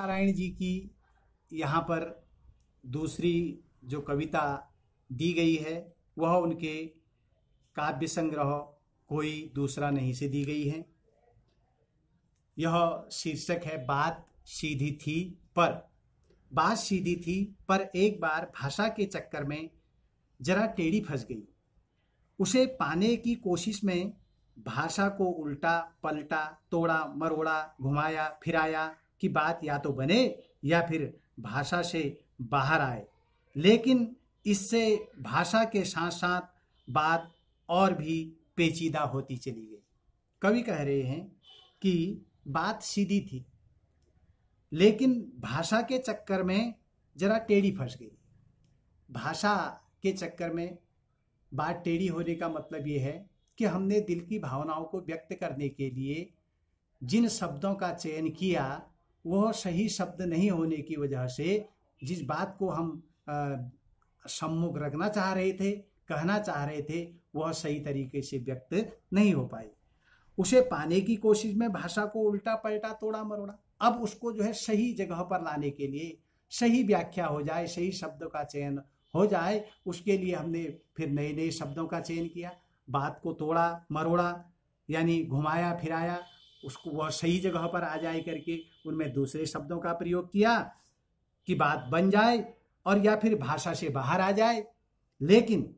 नारायण जी की यहाँ पर दूसरी जो कविता दी गई है वह उनके काव्य संग्रह कोई दूसरा नहीं से दी गई है यह शीर्षक है बात सीधी थी पर बात सीधी थी पर एक बार भाषा के चक्कर में जरा टेढ़ी फंस गई उसे पाने की कोशिश में भाषा को उल्टा पलटा तोड़ा मरोड़ा घुमाया फिराया की बात या तो बने या फिर भाषा से बाहर आए लेकिन इससे भाषा के साथ साथ बात और भी पेचीदा होती चली गई कवि कह रहे हैं कि बात सीधी थी लेकिन भाषा के चक्कर में जरा टेढ़ी फंस गई भाषा के चक्कर में बात टेढ़ी होने का मतलब ये है कि हमने दिल की भावनाओं को व्यक्त करने के लिए जिन शब्दों का चयन किया वह सही शब्द नहीं होने की वजह से जिस बात को हम सम्मुख रखना चाह रहे थे कहना चाह रहे थे वह सही तरीके से व्यक्त नहीं हो पाई उसे पाने की कोशिश में भाषा को उल्टा पलटा तोड़ा मरोड़ा अब उसको जो है सही जगह पर लाने के लिए सही व्याख्या हो जाए सही शब्द का चयन हो जाए उसके लिए हमने फिर नए नए शब्दों का चयन किया बात को तोड़ा मरोड़ा यानी घुमाया फिराया उसको वह सही जगह पर आ जाए करके उनमें दूसरे शब्दों का प्रयोग किया कि बात बन जाए और या फिर भाषा से बाहर आ जाए लेकिन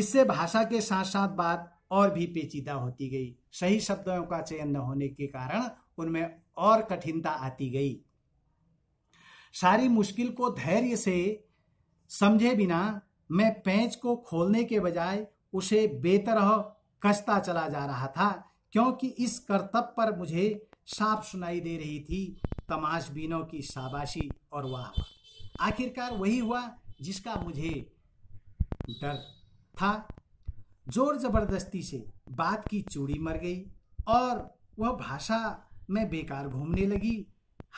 इससे भाषा के साथ साथ बात और भी पेचीदा होती गई सही शब्दों का चयन न होने के कारण उनमें और कठिनता आती गई सारी मुश्किल को धैर्य से समझे बिना मैं पैंच को खोलने के बजाय उसे बेतरह कसता चला जा रहा था क्योंकि इस करतब पर मुझे साफ सुनाई दे रही थी तमाशबीनों की शाबाशी और वाह आखिरकार वही हुआ जिसका मुझे डर था जोर जबरदस्ती से बात की चूड़ी मर गई और वह भाषा में बेकार घूमने लगी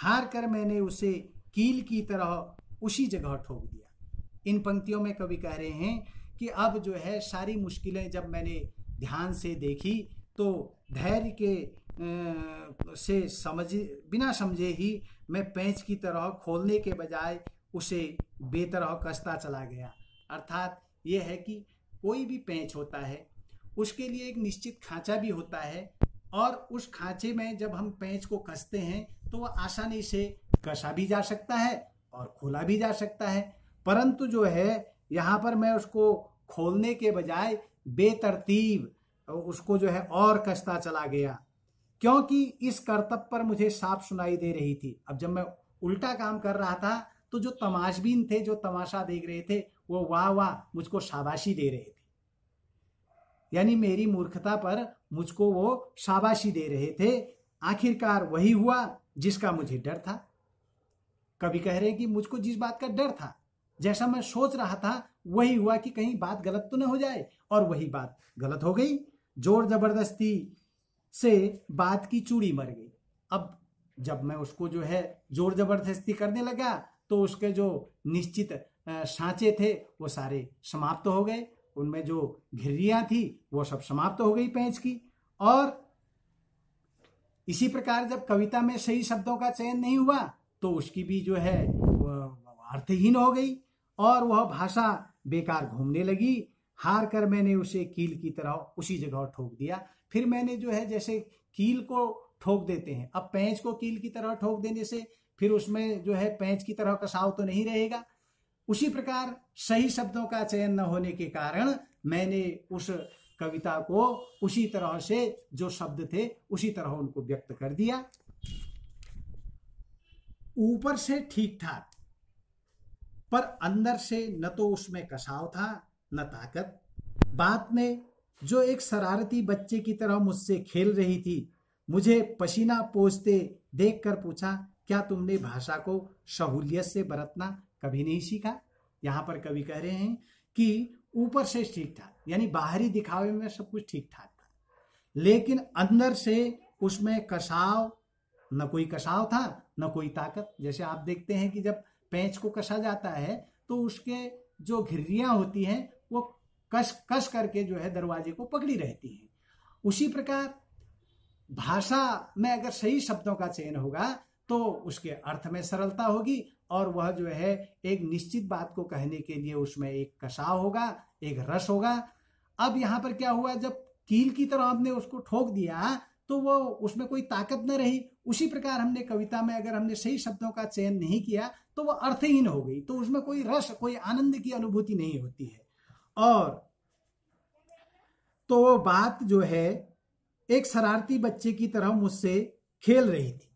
हार कर मैंने उसे कील की तरह उसी जगह ठोक दिया इन पंक्तियों में कवि कह रहे हैं कि अब जो है सारी मुश्किलें जब मैंने ध्यान से देखी तो धैर्य के से समझ बिना समझे ही मैं पैंच की तरह खोलने के बजाय उसे बेतरह कसता चला गया अर्थात ये है कि कोई भी पैंच होता है उसके लिए एक निश्चित खांचा भी होता है और उस खांचे में जब हम पैंच को कसते हैं तो वह आसानी से कसा भी जा सकता है और खोला भी जा सकता है परंतु जो है यहाँ पर मैं उसको खोलने के बजाय बेतरतीब उसको जो है और कसता चला गया क्योंकि इस करतब पर मुझे साफ सुनाई दे रही थी अब जब मैं उल्टा काम कर रहा था तो जो तमाशबीन थे जो तमाशा देख रहे थे वो वाह वाह मुझको शाबाशी दे रहे थे यानी मेरी मूर्खता पर मुझको वो शाबाशी दे रहे थे आखिरकार वही हुआ जिसका मुझे डर था कभी कह रहे कि मुझको जिस बात का डर था जैसा मैं सोच रहा था वही हुआ कि कहीं बात गलत तो ना हो जाए और वही बात गलत हो गई जोर जबरदस्ती से बात की चूड़ी मर गई अब जब मैं उसको जो है जोर जबरदस्ती करने लगा तो उसके जो निश्चित सांचे थे वो सारे समाप्त तो हो गए उनमें जो घिरियाँ थी वो सब समाप्त तो हो गई पैंच की और इसी प्रकार जब कविता में सही शब्दों का चयन नहीं हुआ तो उसकी भी जो है अर्थहीन हो गई और वह भाषा बेकार घूमने लगी हार कर मैंने उसे कील की तरह उसी जगह ठोक दिया फिर मैंने जो है जैसे कील को ठोक देते हैं अब पैंच को कील की तरह ठोक देने से फिर उसमें जो है पैंच की तरह कसाव तो नहीं रहेगा उसी प्रकार सही शब्दों का चयन न होने के कारण मैंने उस कविता को उसी तरह से जो शब्द थे उसी तरह उनको व्यक्त कर दिया ऊपर से ठीक ठाक पर अंदर से न तो उसमें कसाव था न ताकत बात में जो एक शरारती बच्चे की तरह मुझसे खेल रही थी मुझे पसीना पोसते देख कर पूछा क्या तुमने भाषा को सहूलियत से बरतना कभी नहीं सीखा यहाँ पर कवि कह रहे हैं कि ऊपर से ठीक ठाक यानी बाहरी दिखावे में सब कुछ ठीक ठाक था लेकिन अंदर से उसमें कसाव न कोई कसाव था न कोई ताकत जैसे आप देखते हैं कि जब पैंच को कसा जाता है तो उसके जो घिरियाँ होती हैं वो कस कस करके जो है दरवाजे को पकड़ी रहती है उसी प्रकार भाषा में अगर सही शब्दों का चयन होगा तो उसके अर्थ में सरलता होगी और वह जो है एक निश्चित बात को कहने के लिए उसमें एक कसाव होगा एक रस होगा अब यहां पर क्या हुआ जब कील की तरह हमने उसको ठोक दिया तो वो उसमें कोई ताकत न रही उसी प्रकार हमने कविता में अगर हमने सही शब्दों का चयन नहीं किया तो वह अर्थहीन हो गई तो उसमें कोई रस कोई आनंद की अनुभूति नहीं होती है और तो वो बात जो है एक शरारती बच्चे की तरह मुझसे खेल रही थी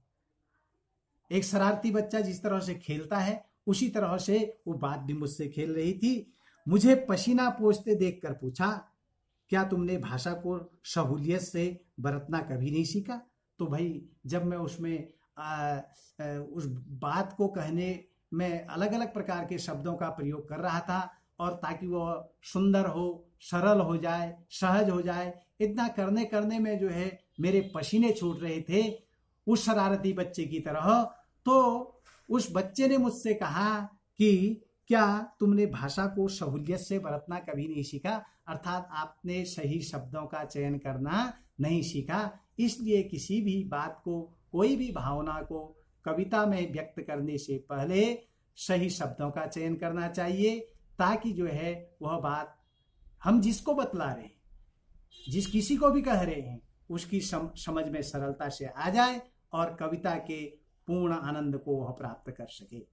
एक शरारती बच्चा जिस तरह से खेलता है उसी तरह से वो बात भी मुझसे खेल रही थी मुझे पसीना पोछते देखकर पूछा क्या तुमने भाषा को सहूलियत से बरतना कभी नहीं सीखा तो भाई जब मैं उसमें आ, आ, उस बात को कहने में अलग अलग प्रकार के शब्दों का प्रयोग कर रहा था और ताकि वह सुंदर हो सरल हो जाए सहज हो जाए इतना करने करने में जो है मेरे पसीने छूट रहे थे उस शरारती बच्चे की तरह तो उस बच्चे ने मुझसे कहा कि क्या तुमने भाषा को सहूलियत से बरतना कभी नहीं सीखा अर्थात आपने सही शब्दों का चयन करना नहीं सीखा इसलिए किसी भी बात को कोई भी भावना को कविता में व्यक्त करने से पहले सही शब्दों का चयन करना चाहिए ताकि जो है वह बात हम जिसको बतला रहे हैं जिस किसी को भी कह रहे हैं उसकी सम, समझ में सरलता से आ जाए और कविता के पूर्ण आनंद को वह प्राप्त कर सके